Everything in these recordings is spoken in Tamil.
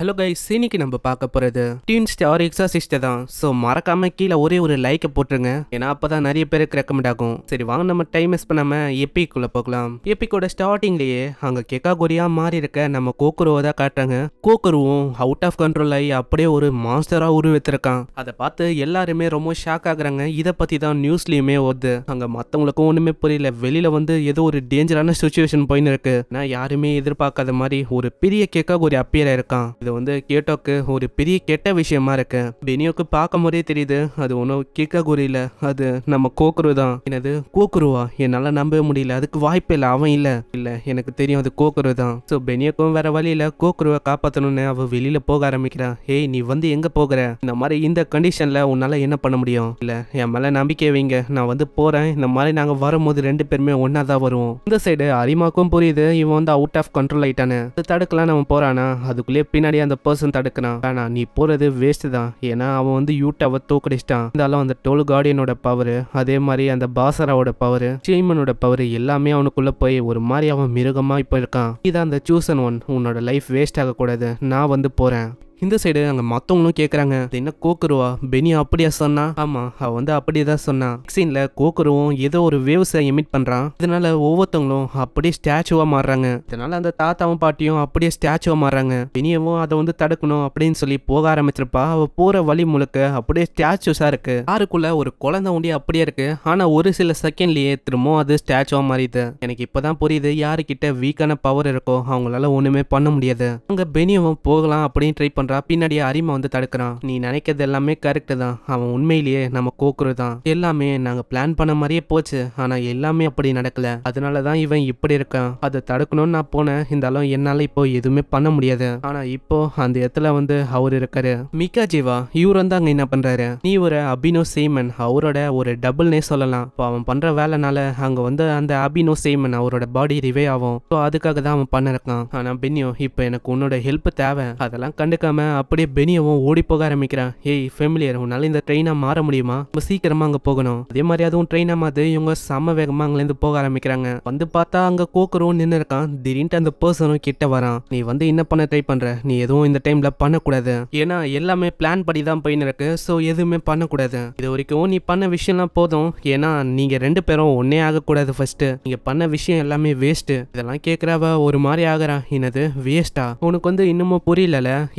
ஹலோ கைஸ் சீனிக்கு நம்ம பார்க்க போகிறது டீன் ஸ்டார் எக்ஸாசிஸ்ட்டை தான் ஸோ மறக்காம கீழே ஒரே ஒரு லைக்கை போட்டுருங்க ஏன்னா அப்போ தான் நிறைய பேருக்கு ரெக்கமெண்ட் ஆகும் சரி வாங்க நம்ம டைம் மிஸ் பண்ணாமல் எப்பிக்குள்ளே போகலாம் எப்பிக்கோட ஸ்டார்டிங்லேயே அங்கே கெக்காகோரியாக மாறி இருக்க நம்ம கோக்குருவை தான் காட்டுறாங்க கோக்குருவும் அவுட் ஆஃப் கண்ட்ரோல் ஆகி அப்படியே ஒரு மாஸ்டராக உருவெத்திருக்கான் அதை பார்த்து எல்லாருமே ரொம்ப ஷாக் ஆகுறாங்க இதை பற்றி தான் நியூஸ்லேயுமே ஓது அங்கே மற்றவங்களுக்கும் ஒன்றுமே புரியல வெளியில் வந்து ஏதோ ஒரு டேஞ்சரான சுச்சுவேஷன் போயின்னு இருக்கு நான் யாருமே எதிர்பார்க்காத மாதிரி ஒரு பெரிய கெக்காகோரி அப்பியராக இருக்கான் இது வந்து கேட்டோக்கு ஒரு பெரிய கெட்ட விஷயமா இருக்கு பெனியோக்கு பார்க்கும் போதே தெரியுது அது ஒன்றும் கேட்க இல்லை அது நம்ம கோக்குரு தான் எனது கோக்குருவா என்னால் நம்பவே முடியல அதுக்கு வாய்ப்பு இல்லை அவன் இல்லை இல்லை எனக்கு தெரியும் அது கோக்குரு தான் ஸோ பெனியோக்கும் வேற வழியில் கோக்குருவை காப்பாற்றணும்னு அவள் வெளியில் போக ஆரம்பிக்கிறான் ஏய் நீ வந்து எங்கே போகிற இந்த மாதிரி இந்த கண்டிஷனில் உன்னால் என்ன பண்ண முடியும் இல்லை என் மேலே நம்பிக்கை வைங்க நான் வந்து போகிறேன் இந்த மாதிரி நாங்கள் வரும்போது ரெண்டு பேருமே ஒன்றா தான் வருவோம் இந்த சைடு அரிமாக்கும் புரியுது இவன் வந்து அவுட் ஆஃப் கண்ட்ரோல் ஆயிட்டானு தடுக்கலாம் நம்ம போகிறானா அதுக்குள்ளேயே பின்னாடி அந்த பர்சன் தடுக்கிறான் ஆனா நீ போறது வேஸ்ட் தான் ஏன்னா அவன் வந்து யூ டவர் தூக்கடிச்சிட்டான் இருந்தாலும் அந்த டோல் கார்டியனோட பவர் அதே மாதிரி அந்த பாசராவோட பவர் சீமனோட பவர் எல்லாமே அவனுக்குள்ள போய் ஒரு மாதிரி அவன் மிருகமா இப்ப இருக்கான் இதான் அந்த சூசன் ஒன் உன்னோட லைஃப் வேஸ்ட் ஆகக்கூடாது நான் வந்து போறேன் இந்த சைடு அங்கே மற்றவங்களும் கேட்குறாங்க என்ன கோக்குருவா பெனி அப்படியா சொன்னா ஆமாம் அவள் வந்து அப்படியே தான் சொன்னான் சீனில் கோக்குருவும் ஏதோ ஒரு வேவ்ஸை எமிட் பண்ணுறான் இதனால ஒவ்வொருத்தவங்களும் அப்படியே ஸ்டாச்சுவாக மாறுறாங்க இதனால அந்த தாத்தாவும் பாட்டியும் அப்படியே ஸ்டாச்சுவாக மாறுறாங்க பெனியவும் அதை வந்து தடுக்கணும் அப்படின்னு சொல்லி போக ஆரம்பிச்சிருப்பா அவள் போகிற வழி முழுக்க அப்படியே ஸ்டாச்சுஸாக இருக்கு ஆறுக்குள்ள ஒரு குழந்தை உண்டி அப்படியே இருக்கு ஆனால் ஒரு சில செகண்ட்லயே திரும்பவும் அது ஸ்டாச்சுவாக மாறிது எனக்கு இப்பதான் புரியுது யாருக்கிட்ட வீக்கான பவர் இருக்கோ அவங்களால ஒன்றுமே பண்ண முடியாது அங்கே பெனியவும் போகலாம் அப்படின்னு ட்ரை பண்ணுறாங்க பண்றா பின்னாடியே அறிமை வந்து தடுக்கிறான் நீ நினைக்கிறது எல்லாமே கரெக்ட் தான் அவன் உண்மையிலேயே நம்ம கோக்குரு தான் எல்லாமே நாங்கள் பிளான் பண்ண மாதிரியே போச்சு ஆனா எல்லாமே அப்படி நடக்கல அதனால தான் இவன் இப்படி இருக்கான் அதை தடுக்கணும்னு நான் போனேன் இருந்தாலும் என்னால் இப்போ எதுவுமே பண்ண முடியாது ஆனா இப்போ அந்த இடத்துல வந்து அவர் இருக்காரு மிகா ஜீவா இவர் வந்து அங்கே என்ன பண்றாரு நீ ஒரு அபினோ சேமன் அவரோட ஒரு டபுள்னே சொல்லலாம் இப்போ அவன் பண்ணுற வேலைனால அங்கே வந்து அந்த அபினோ சேமன் அவரோட பாடி ரிவே ஆகும் ஸோ அதுக்காக தான் அவன் பண்ணிருக்கான் ஆனால் பின்னியோ இப்போ எனக்கு உன்னோட ஹெல்ப் தேவை அதெல்லாம் கண்டுக்காம முடியாமல் அப்படியே பெனியவும் ஓடி போக ஆரம்பிக்கிறான் ஏய் ஃபெமிலியர் உன்னால இந்த ட்ரெயினாக மாற முடியுமா ரொம்ப சீக்கிரமாக அங்கே போகணும் அதே மாதிரி அதுவும் ட்ரெயினாக மாதிரி இவங்க செம வேகமாக அங்கேருந்து போக ஆரம்பிக்கிறாங்க வந்து பார்த்தா அங்கே கோக்கரும் நின்று இருக்கான் திடீர்னு அந்த பர்சனும் கிட்ட வரான் நீ வந்து என்ன பண்ண ட்ரை பண்ணுற நீ எதுவும் இந்த டைமில் பண்ணக்கூடாது ஏன்னா எல்லாமே பிளான் படி தான் போயின்னு இருக்கு ஸோ எதுவுமே பண்ணக்கூடாது இது வரைக்கும் நீ பண்ண விஷயம்லாம் போதும் ஏன்னா நீங்கள் ரெண்டு பேரும் ஒன்னே ஆகக்கூடாது ஃபர்ஸ்ட்டு நீங்கள் பண்ண விஷயம் எல்லாமே வேஸ்ட்டு இதெல்லாம் கேட்குறவ ஒரு மாதிரி ஆகிறான் என்னது வேஸ்ட்டா உனக்கு வந்து இன்னமும் புரியல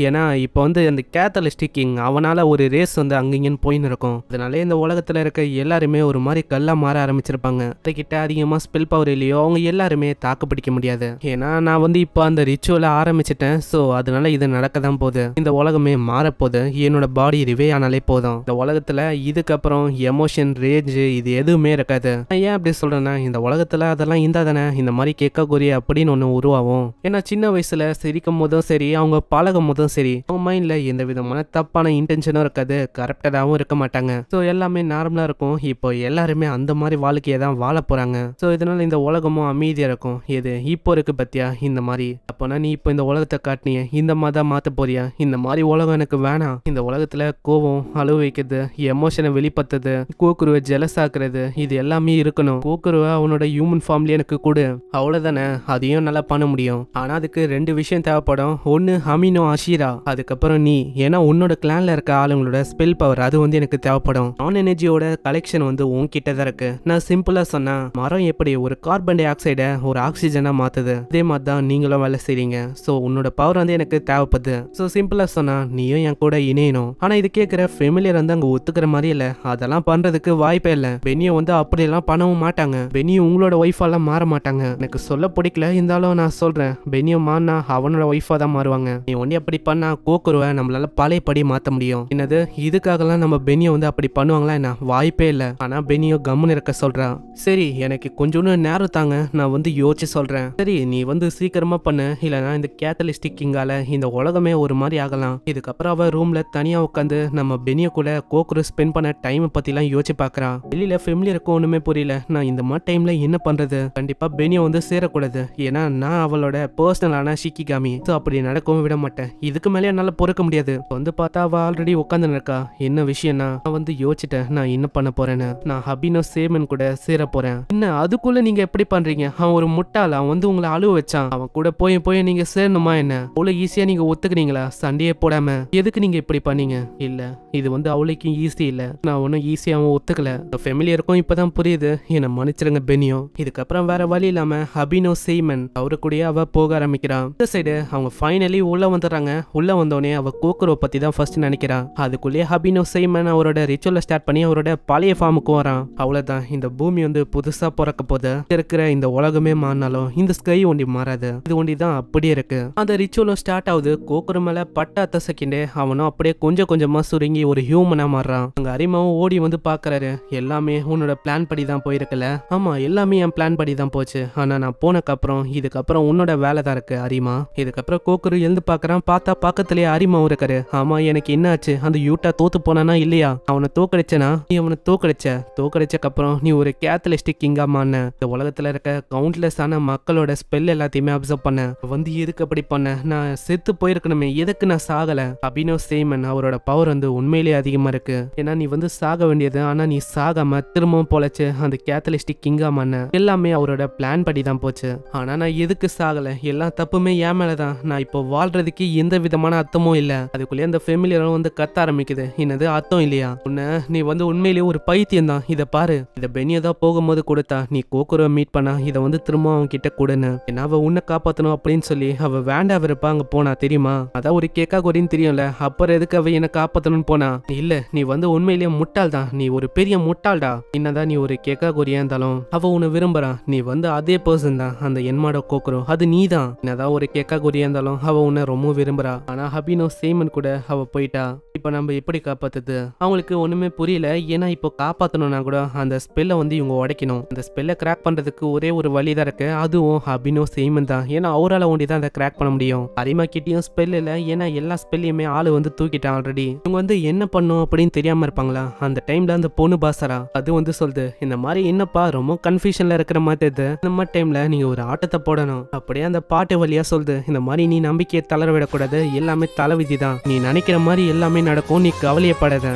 ஏன்னா இப்போ வந்து அந்த கேத்தலிஸ்டிக் கிங் அவனால் ஒரு ரேஸ் வந்து அங்கிங்கன்னு போயின்னு இருக்கும் அதனாலே இந்த உலகத்தில் இருக்க எல்லாருமே ஒரு மாதிரி கல்லாக மாற ஆரம்பிச்சிருப்பாங்க கிட்ட அதிகமாக ஸ்பெல் பவர் இல்லையோ அவங்க எல்லாருமே தாக்கு பிடிக்க முடியாது ஏன்னா நான் வந்து இப்போ அந்த ரிச்சுவலை ஆரம்பிச்சிட்டேன் ஸோ அதனால இது நடக்க தான் போகுது இந்த உலகமே மாறப்போகுது என்னோட பாடி ரிவே ஆனாலே போதும் இந்த உலகத்தில் இதுக்கப்புறம் எமோஷன் ரேஞ்ச் இது எதுவுமே இருக்காது நான் ஏன் அப்படி சொல்கிறேன்னா இந்த உலகத்தில் அதெல்லாம் இருந்தால் தானே இந்த மாதிரி கேட்கக்கூடிய அப்படின்னு ஒன்று உருவாகும் ஏன்னா சின்ன வயசில் சிரிக்கும் போதும் சரி அவங்க பழகும் போதும் சரி அவங்க மைண்டில் எந்த விதமான தப்பான இன்டென்ஷனும் இருக்காது கரெக்டடாகவும் இருக்க மாட்டாங்க ஸோ எல்லாமே நார்மலாக இருக்கும் இப்போ எல்லாருமே அந்த மாதிரி வாழ்க்கையை தான் வாழ போகிறாங்க ஸோ இதனால் இந்த உலகமும் அமைதியாக இருக்கும் எது இப்போ இருக்கு பத்தியா இந்த மாதிரி அப்போனா நீ இப்போ இந்த உலகத்தை காட்டினிய இந்த மாதிரி தான் மாற்ற போறியா இந்த மாதிரி உலகம் எனக்கு வேணாம் இந்த உலகத்தில் கோவம் அழுவு வைக்கிறது எமோஷனை வெளிப்படுத்துறது கோக்குருவை ஜெலஸ் ஆக்குறது இது எல்லாமே இருக்கணும் கோக்குருவை அவனோட ஹியூமன் ஃபார்ம்லேயே எனக்கு கொடு அவ்வளோதானே அதையும் நல்லா பண்ண முடியும் ஆனால் அதுக்கு ரெண்டு விஷயம் தேவைப்படும் ஒன்று அமினோ அஷீரா அதுக்கப்புறம் நீ ஏன்னா உன்னோட கிளான்ல இருக்க ஆளுங்களோட ஸ்பெல் பவர் அது வந்து எனக்கு தேவைப்படும் நான் எனர்ஜியோட கலெக்ஷன் வந்து உன்கிட்ட தான் இருக்கு நான் சிம்பிளாக சொன்னேன் மரம் எப்படி ஒரு கார்பன் டை ஆக்சைடை ஒரு ஆக்சிஜனாக மாற்றுது அதே மாதிரி தான் நீங்களும் வேலை செய்றீங்க ஸோ உன்னோட பவர் வந்து எனக்கு தேவைப்படுது ஸோ சிம்பிளாக சொன்னால் நீயும் என் கூட இணையணும் ஆனால் இது கேட்குற ஃபெமிலியர் வந்து அங்கே ஒத்துக்கிற மாதிரி இல்லை அதெல்லாம் பண்ணுறதுக்கு வாய்ப்பே இல்லை பெனியும் வந்து அப்படியெல்லாம் பண்ணவும் மாட்டாங்க பெனியும் உங்களோட ஒய்ஃபாலாம் மாற மாட்டாங்க எனக்கு சொல்ல பிடிக்கல இருந்தாலும் நான் சொல்கிறேன் பெனியும் மாறினா அவனோட ஒய்ஃபாக தான் மாறுவாங்க நீ ஒன்னு அப்படி பண்ணா கோக்குருவை நம்மளால படி மாற்ற முடியும் என்னது இதுக்காகலாம் நம்ம பெனியோ வந்து அப்படி பண்ணுவாங்களா என்ன வாய்ப்பே இல்லை ஆனால் பெனியோ கம்முன்னு இருக்க சொல்கிறான் சரி எனக்கு கொஞ்சோண்டு நேரம் தாங்க நான் வந்து யோசிச்சு சொல்கிறேன் சரி நீ வந்து சீக்கிரமாக பண்ணு இல்லனா இந்த கேத்தலிஸ்டிக்கிங்கால இந்த உலகமே ஒரு மாதிரி ஆகலாம் இதுக்கப்புறம் அவள் ரூமில் தனியாக உட்காந்து நம்ம பெனியோ கூட கோக்குரு ஸ்பெண்ட் பண்ண டைமை பற்றிலாம் யோசிச்சு பார்க்குறான் வெளியில் ஃபேமிலி இருக்கும் ஒன்றுமே புரியல நான் இந்த மாதிரி டைமில் என்ன பண்ணுறது கண்டிப்பாக பெனியோ வந்து சேரக்கூடாது ஏன்னா நான் அவளோட பர்சனலான ஷிக்கிகாமி ஸோ அப்படி நடக்கவும் விட மாட்டேன் இதுக்கு மேலே என்னால் பொறுக்க முடியாது வந்து பார்த்தா அவள் ஆல்ரெடி உட்காந்து இருக்கா என்ன விஷயம்னா நான் வந்து யோசிச்சிட்டேன் நான் என்ன பண்ண போறேன்னு நான் ஹபினோ சேமன் கூட சேர போறேன் என்ன அதுக்குள்ள நீங்க எப்படி பண்றீங்க அவன் ஒரு முட்டாள் அவன் வந்து உங்களை அழுவ வச்சான் அவன் கூட போய் போய் நீங்க சேரணுமா என்ன அவ்வளோ ஈஸியா நீங்க ஒத்துக்குனீங்களா சண்டையே போடாம எதுக்கு நீங்க இப்படி பண்ணீங்க இல்ல இது வந்து அவளுக்கும் ஈஸி இல்ல நான் ஒன்னும் ஈஸியாகவும் ஒத்துக்கல ஃபேமிலியருக்கும் இப்பதான் புரியுது என்ன மன்னிச்சிருங்க பெனியோ இதுக்கப்புறம் வேற வழி இல்லாம ஹபினோ சேமன் அவரு கூடயே அவ போக ஆரம்பிக்கிறான் இந்த சைடு அவங்க ஃபைனலி உள்ள வந்துடுறாங்க உள்ள உள்ள வந்தோடனே அவ கோக்குரோ பத்தி தான் ஃபர்ஸ்ட் நினைக்கிறான் அதுக்குள்ளேயே ஹபினோ செய்மன் அவரோட ரிச்சுவலை ஸ்டார்ட் பண்ணி அவரோட பழைய ஃபார்முக்கு வரான் அவ்வளவுதான் இந்த பூமி வந்து புதுசா பிறக்க போது இருக்கிற இந்த உலகமே மாறினாலும் இந்த ஸ்கை ஒண்டி மாறாது இது ஒண்டி தான் அப்படியே இருக்கு அந்த ரிச்சுவலும் ஸ்டார்ட் ஆகுது கோக்குரோ மேல பட்டாத்த செகண்டே அவனும் அப்படியே கொஞ்சம் கொஞ்சமா சுருங்கி ஒரு ஹியூமனா மாறுறான் அங்க அரிமாவும் ஓடி வந்து பாக்குறாரு எல்லாமே உன்னோட பிளான் படி தான் போயிருக்கல ஆமா எல்லாமே என் பிளான் படி தான் போச்சு ஆனா நான் போனக்கப்புறம் இதுக்கப்புறம் உன்னோட வேலை தான் இருக்கு அரிமா இதுக்கப்புறம் கோக்குரு எழுந்து பாக்குறான் பார்த்தா பார்க்க பக்கத்துலயே ஆரிமாவும் இருக்காரு ஆமா எனக்கு என்னாச்சு அந்த யூட்டா தோத்து போனானா இல்லையா அவனை தோக்கடிச்சனா நீ அவனை தோக்கடிச்ச அப்புறம் நீ ஒரு கேத்தலிஸ்டிக் கிங்கா மாறின இந்த உலகத்துல இருக்க கவுண்ட்லெஸ் ஆன மக்களோட ஸ்பெல் எல்லாத்தையுமே அப்சர்வ் பண்ண வந்து எதுக்கு அப்படி பண்ண நான் செத்து போயிருக்கணுமே எதுக்கு நான் சாகல அபினோ சேமன் அவரோட பவர் வந்து உண்மையிலேயே அதிகமா இருக்கு ஏன்னா நீ வந்து சாக வேண்டியது ஆனா நீ சாகாம திரும்பவும் பொழைச்சு அந்த கேத்தலிஸ்டிக் கிங்கா மாறின எல்லாமே அவரோட பிளான் படி தான் போச்சு ஆனா நான் எதுக்கு சாகல எல்லா தப்புமே ஏன் மேலதான் நான் இப்போ வாழ்றதுக்கு எந்த விதமான நியாயமான அர்த்தமும் இல்லை அதுக்குள்ளே அந்த ஃபேமிலியெல்லாம் வந்து கத்த ஆரம்பிக்குது என்னது அர்த்தம் இல்லையா உன்ன நீ வந்து உண்மையிலேயே ஒரு பைத்தியம் தான் இதை பாரு இதை பெனியை தான் போகும்போது கொடுத்தா நீ கோக்குரோ மீட் பண்ணா இதை வந்து திரும்ப அவன் கிட்ட கொடுன்னு ஏன்னா அவ உன்னை காப்பாற்றணும் அப்படின்னு சொல்லி அவ வேண்டாம் இருப்பா அங்க போனா தெரியுமா அதான் ஒரு கேக்கா கொடின்னு தெரியும்ல அப்புறம் எதுக்கு அவ என்ன காப்பாத்தணும்னு போனா இல்ல நீ வந்து உண்மையிலேயே முட்டாள் தான் நீ ஒரு பெரிய முட்டாள்டா என்னதான் நீ ஒரு கேக்கா கொரியா இருந்தாலும் அவ உன்னை விரும்புறா நீ வந்து அதே பர்சன் தான் அந்த என்மாட கோக்குறோம் அது நீ தான் என்னதான் ஒரு கேக்கா கொரியா இருந்தாலும் அவ உன்னை ரொம்ப விரும்புறா ஆனால் ஹபீனோ சேமன் கூட அவள் போயிட்டா இப்போ நம்ம எப்படி காப்பாற்றுது அவங்களுக்கு ஒன்றுமே புரியல ஏன்னா இப்போ காப்பாற்றணும்னா கூட அந்த ஸ்பெல்லை வந்து இவங்க உடைக்கணும் அந்த ஸ்பெல்லை கிராக் பண்ணுறதுக்கு ஒரே ஒரு வழி தான் இருக்குது அதுவும் ஹபினோ சேமன் தான் ஏன்னா அவரால் ஒண்டி தான் அதை கிராக் பண்ண முடியும் அரிமா கிட்டேயும் ஸ்பெல் இல்லை ஏன்னா எல்லா ஸ்பெல்லையுமே ஆள் வந்து தூக்கிட்டான் ஆல்ரெடி இவங்க வந்து என்ன பண்ணும் அப்படின்னு தெரியாமல் இருப்பாங்களா அந்த டைமில் அந்த பொண்ணு பாசரா அது வந்து சொல்லுது இந்த மாதிரி என்னப்பா ரொம்ப கன்ஃபியூஷனில் இருக்கிற மாதிரி இது இந்த மாதிரி டைமில் நீங்கள் ஒரு ஆட்டத்தை போடணும் அப்படியே அந்த பாட்டு வழியாக சொல்லுது இந்த மாதிரி நீ நம்பிக்கையை தளர விடக்கூடாது எல்லா எல்லாமே தலை விதி தான் நீ நினைக்கிற மாதிரி எல்லாமே நடக்கும் நீ கவலையப்படாத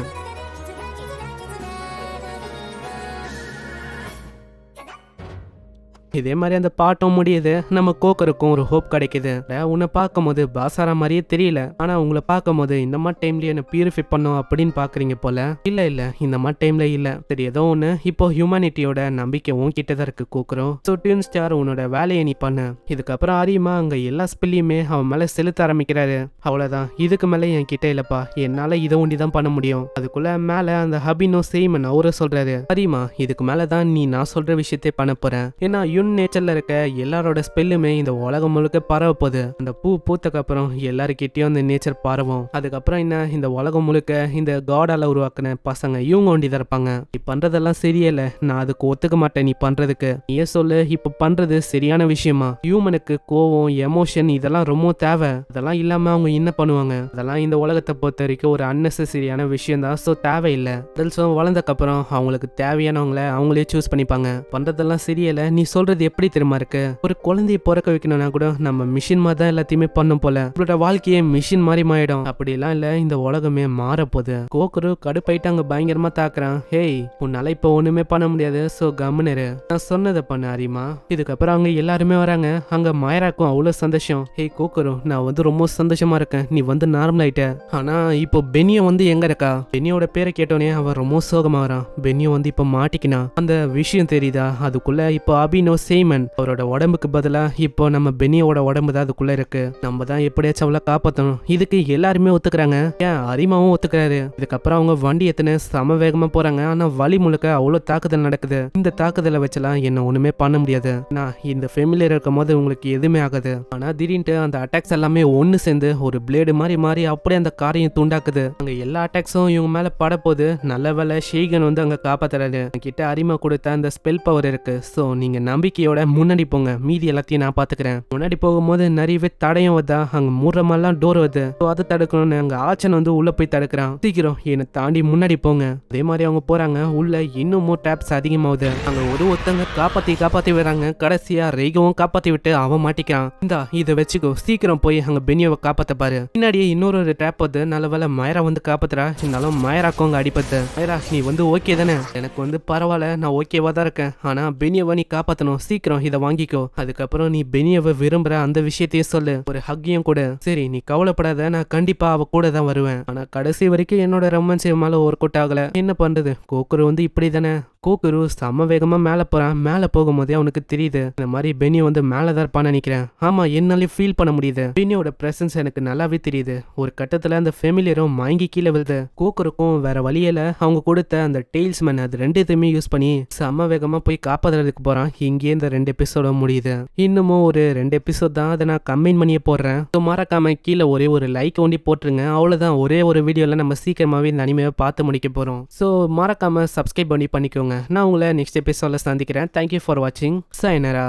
இதே மாதிரி அந்த பாட்டம் முடியுது நம்ம கோக்கருக்கும் ஒரு ஹோப் கிடைக்குது உன்னை பார்க்கும் போது பாசாரா மாதிரியே தெரியல ஆனா உங்களை பார்க்கும் போது இந்த மாதிரி டைம்லயே என்ன பியூரிஃபை பண்ணும் அப்படின்னு பாக்குறீங்க போல இல்ல இல்ல இந்த மாதிரி டைம்ல இல்ல சரி ஏதோ ஒண்ணு இப்போ ஹியூமனிட்டியோட நம்பிக்கையும் கிட்டதான் இருக்கு கூக்குறோம் ஸோ டியூன் ஸ்டார் உன்னோட வேலையை நீ பண்ண இதுக்கப்புறம் ஆரியமா அங்க எல்லா ஸ்பில்லையுமே அவன் மேல செலுத்த ஆரம்பிக்கிறாரு அவ்வளவுதான் இதுக்கு மேல என் கிட்ட இல்லப்பா என்னால இதை ஒண்டிதான் தான் பண்ண முடியும் அதுக்குள்ள மேல அந்த ஹபினோ சேமன் அவரை சொல்றாரு சரிமா இதுக்கு மேலதான் நீ நான் சொல்ற விஷயத்தை பண்ண போறேன் ஏன்னா பியூன் நேச்சரில் இருக்க எல்லாரோட ஸ்பெல்லுமே இந்த உலகம் முழுக்க பரவ போகுது அந்த பூ பூத்தக்கப்புறம் எல்லாருக்கிட்டேயும் அந்த நேச்சர் பரவும் அதுக்கப்புறம் என்ன இந்த உலகம் முழுக்க இந்த காடால உருவாக்குன பசங்க இவங்க ஒண்டி இருப்பாங்க நீ பண்றதெல்லாம் சரியல நான் அதுக்கு ஒத்துக்க மாட்டேன் நீ பண்றதுக்கு நீயே சொல்லு இப்ப பண்றது சரியான விஷயமா ஹியூமனுக்கு கோவம் எமோஷன் இதெல்லாம் ரொம்ப தேவை அதெல்லாம் இல்லாம அவங்க என்ன பண்ணுவாங்க அதெல்லாம் இந்த உலகத்தை பொறுத்த வரைக்கும் ஒரு அன்னெசரியான விஷயம் தான் ஸோ தேவையில்லை அடல்ஸும் வளர்ந்தக்கப்புறம் அவங்களுக்கு தேவையானவங்களை அவங்களே சூஸ் பண்ணிப்பாங்க பண்றதெல்லாம் சரியில்லை நீ சொல்ற பண்றது எப்படி தெரியுமா இருக்கு ஒரு குழந்தைய பிறக்க வைக்கணும்னா கூட நம்ம மிஷின் மாதிரி தான் எல்லாத்தையுமே பண்ணும் போல உங்களோட வாழ்க்கையே மிஷின் மாதிரி மாறிடும் எல்லாம் இல்ல இந்த உலகமே மாற போகுது கோக்குரு கடுப்பாயிட்டாங்க பயங்கரமா தாக்குறான் ஹேய் உன்னால இப்ப ஒண்ணுமே பண்ண முடியாது சோ கம்னரு நான் சொன்னதை பண்ண அறியுமா இதுக்கப்புறம் அவங்க எல்லாருமே வராங்க அங்க மாயராக்கும் அவ்வளவு சந்தோஷம் ஹே கோக்குரு நான் வந்து ரொம்ப சந்தோஷமா இருக்கேன் நீ வந்து நார்மல் ஆயிட்ட ஆனா இப்போ பெனிய வந்து எங்க இருக்கா பெனியோட பேரை கேட்டோனே அவன் ரொம்ப சோகமா வரான் பெனியோ வந்து இப்ப மாட்டிக்கினா அந்த விஷயம் தெரியுதா அதுக்குள்ள இப்போ அபினோ சீமன் அவரோட உடம்புக்கு பதிலா இப்போ நம்ம பெனியோட உடம்பு தான் அதுக்குள்ள இருக்கு நம்ம தான் எப்படியாச்சும் அவளை காப்பாற்றணும் இதுக்கு எல்லாருமே ஒத்துக்கிறாங்க ஏன் அரிமாவும் ஒத்துக்கிறாரு இதுக்கப்புறம் அவங்க வண்டி எத்தனை சம வேகமா போறாங்க ஆனா வழி முழுக்க அவ்வளவு தாக்குதல் நடக்குது இந்த தாக்குதலை வச்செல்லாம் என்ன ஒண்ணுமே பண்ண முடியாது நான் இந்த ஃபெமிலியர் இருக்கும் போது உங்களுக்கு எதுவுமே ஆகுது ஆனா திடீர்னு அந்த அட்டாக்ஸ் எல்லாமே ஒண்ணு சேர்ந்து ஒரு பிளேடு மாதிரி மாறி அப்படியே அந்த காரையும் துண்டாக்குது அங்க எல்லா அட்டாக்ஸும் இவங்க மேல படப்போது நல்ல வேலை ஷீகன் வந்து அங்க காப்பாத்துறாரு கிட்ட அரிமா கொடுத்த அந்த ஸ்பெல் பவர் இருக்கு ஸோ நீங்க நம்பி நம்பிக்கையோட முன்னாடி போங்க மீதி எல்லாத்தையும் நான் பாத்துக்கிறேன் முன்னாடி போகும்போது நிறையவே தடையும் வருதா அங்க மூறமெல்லாம் டோர் வருது அதை தடுக்கணும்னு அங்க ஆச்சன் வந்து உள்ளே போய் தடுக்கிறான் சீக்கிரம் என்னை தாண்டி முன்னாடி போங்க அதே மாதிரி அவங்க போறாங்க உள்ளே இன்னமும் டேப்ஸ் அதிகமாகுது அங்க ஒரு ஒருத்தங்க காப்பாற்றி காப்பாற்றி வராங்க கடைசியா ரேகவும் காப்பாற்றி விட்டு அவன் மாட்டிக்கிறான் இந்தா இதை வச்சுக்கோ சீக்கிரம் போய் அங்க பெனியோவை காப்பாத்த பாரு பின்னாடியே இன்னொரு ஒரு டேப் வந்து நல்ல வேலை மயரா வந்து காப்பாத்துறா இருந்தாலும் மயராக்கும் அங்க அடிப்பத்து மயரா நீ வந்து ஓகே தானே எனக்கு வந்து பரவாயில்ல நான் ஓகேவா தான் இருக்கேன் ஆனால் பெனியவா நீ காப்பாற்றணும் சீக்கிரம் இதை வாங்கிக்கோ அதுக்கப்புறம் நீ பெனியவை விரும்புற அந்த விஷயத்தையும் சொல்லு ஒரு ஹக்கியும் கூட சரி நீ கவலைப்படாத நான் கண்டிப்பா அவ கூட தான் வருவேன் ஆனா கடைசி வரைக்கும் என்னோட ரொமான்ஸ் மேல ஒர்க் அவுட் ஆகல என்ன பண்றது கோக்குரு வந்து இப்படி தானே கோக்குரு செம்ம வேகமாக மேலே போகிறான் மேலே போகும்போதே அவனுக்கு தெரியுது இந்த மாதிரி பெனி வந்து மேலே தான் இருப்பான்னு நினைக்கிறேன் ஆமாம் என்னாலையும் ஃபீல் பண்ண முடியுது பெனியோட ப்ரெசன்ஸ் எனக்கு நல்லாவே தெரியுது ஒரு கட்டத்தில் அந்த ஃபெமிலியரும் மயங்கி கீழே விழுது கோக்குருக்கும் வேற வழியில் அவங்க கொடுத்த அந்த டெய்ல்ஸ் மேன் அது ரெண்டு யூஸ் பண்ணி செம்ம வேகமாக போய் காப்பாற்றுறதுக்கு போகிறான் இங்கேயே இந்த ரெண்டு எபிசோட முடியுது இன்னமும் ஒரு ரெண்டு எபிசோட் தான் அதை நான் கம்மின் பண்ணியே போடுறேன் ஸோ மறக்காம கீழே ஒரே ஒரு லைக் ஒண்டி போட்டுருங்க அவ்வளோதான் ஒரே ஒரு வீடியோவில் நம்ம சீக்கிரமாகவே இந்த அனிமையை பார்த்து முடிக்க போகிறோம் ஸோ மறக்காமல் சப்ஸ்கிரைப் பண்ணி பண்ணிக்கோங்க நான் உங்களை நெக்ஸ்ட் எபிசோடில் சந்திக்கிறேன் தேங்க்யூ ஃபார் வாட்சிங் சைனரா